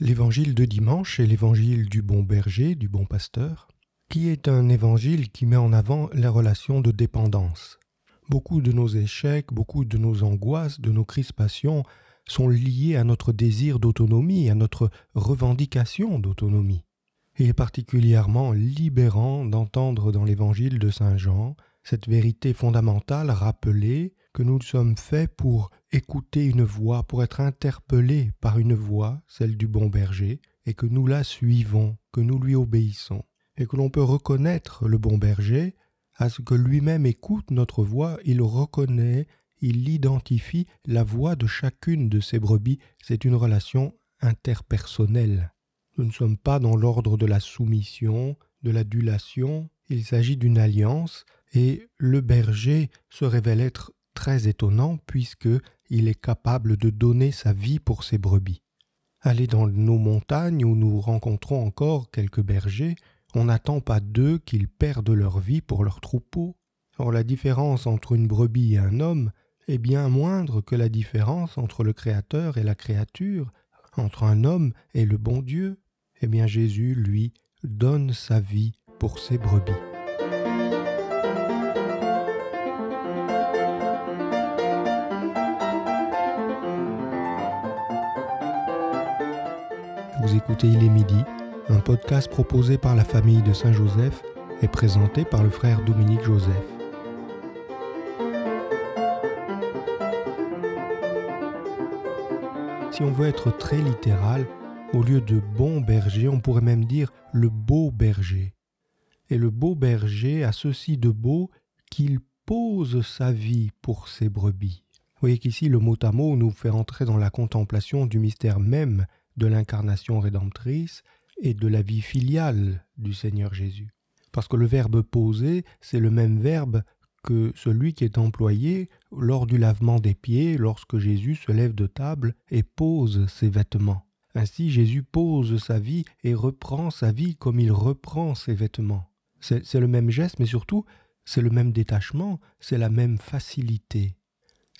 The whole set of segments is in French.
L'évangile de dimanche est l'évangile du bon berger, du bon pasteur, qui est un évangile qui met en avant la relation de dépendance. Beaucoup de nos échecs, beaucoup de nos angoisses, de nos crispations sont liés à notre désir d'autonomie, à notre revendication d'autonomie. Et est particulièrement libérant d'entendre dans l'évangile de Saint Jean cette vérité fondamentale rappelée que nous sommes faits pour écouter une voix, pour être interpellés par une voix, celle du bon berger, et que nous la suivons, que nous lui obéissons, et que l'on peut reconnaître le bon berger à ce que lui-même écoute notre voix, il reconnaît, il identifie la voix de chacune de ses brebis, c'est une relation interpersonnelle. Nous ne sommes pas dans l'ordre de la soumission, de l'adulation, il s'agit d'une alliance et le berger se révèle être très étonnant puisque il est capable de donner sa vie pour ses brebis. Allez dans nos montagnes où nous rencontrons encore quelques bergers, on n'attend pas d'eux qu'ils perdent leur vie pour leur troupeau. Or la différence entre une brebis et un homme est bien moindre que la différence entre le Créateur et la créature, entre un homme et le bon Dieu. Eh bien Jésus, lui, donne sa vie pour ses brebis. Vous écoutez Il est midi, un podcast proposé par la famille de Saint-Joseph et présenté par le frère Dominique Joseph. Si on veut être très littéral, au lieu de bon berger, on pourrait même dire le beau berger. Et le beau berger a ceci de beau qu'il pose sa vie pour ses brebis. Vous voyez qu'ici le mot à mot nous fait entrer dans la contemplation du mystère même de l'incarnation rédemptrice et de la vie filiale du Seigneur Jésus. Parce que le verbe poser, c'est le même verbe que celui qui est employé lors du lavement des pieds, lorsque Jésus se lève de table et pose ses vêtements. Ainsi Jésus pose sa vie et reprend sa vie comme il reprend ses vêtements. C'est le même geste, mais surtout, c'est le même détachement, c'est la même facilité.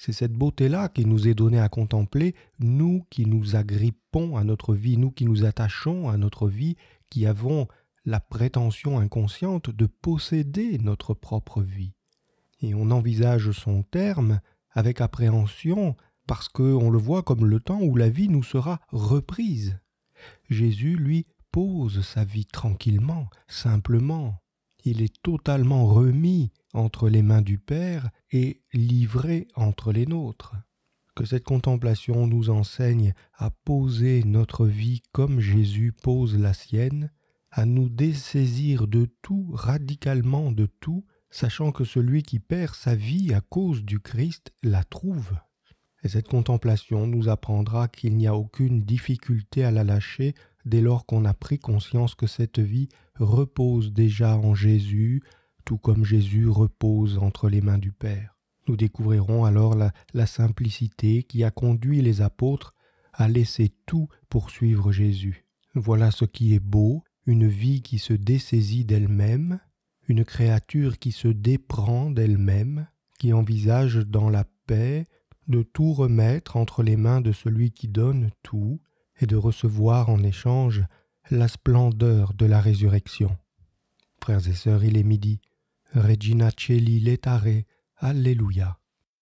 C'est cette beauté-là qui nous est donnée à contempler, nous qui nous agrippons à notre vie, nous qui nous attachons à notre vie, qui avons la prétention inconsciente de posséder notre propre vie. Et on envisage son terme avec appréhension parce qu'on le voit comme le temps où la vie nous sera reprise. Jésus, lui, pose sa vie tranquillement, simplement. Il est totalement remis entre les mains du Père et livrés entre les nôtres. Que cette contemplation nous enseigne à poser notre vie comme Jésus pose la sienne, à nous dessaisir de tout, radicalement de tout, sachant que celui qui perd sa vie à cause du Christ la trouve. Et cette contemplation nous apprendra qu'il n'y a aucune difficulté à la lâcher dès lors qu'on a pris conscience que cette vie repose déjà en Jésus, tout comme Jésus repose entre les mains du Père. Nous découvrirons alors la, simplicité qui a conduit les apôtres à laisser tout pour suivre Jésus. Voilà ce qui est beau, une vie qui se dessaisit d'elle-même, une créature qui se déprend d'elle-même, qui envisage dans la paix de tout remettre entre les mains de celui qui donne tout, et de recevoir en échange la splendeur de la résurrection. Frères et sœurs, il est midi. Regina Celi Letare, Alléluia.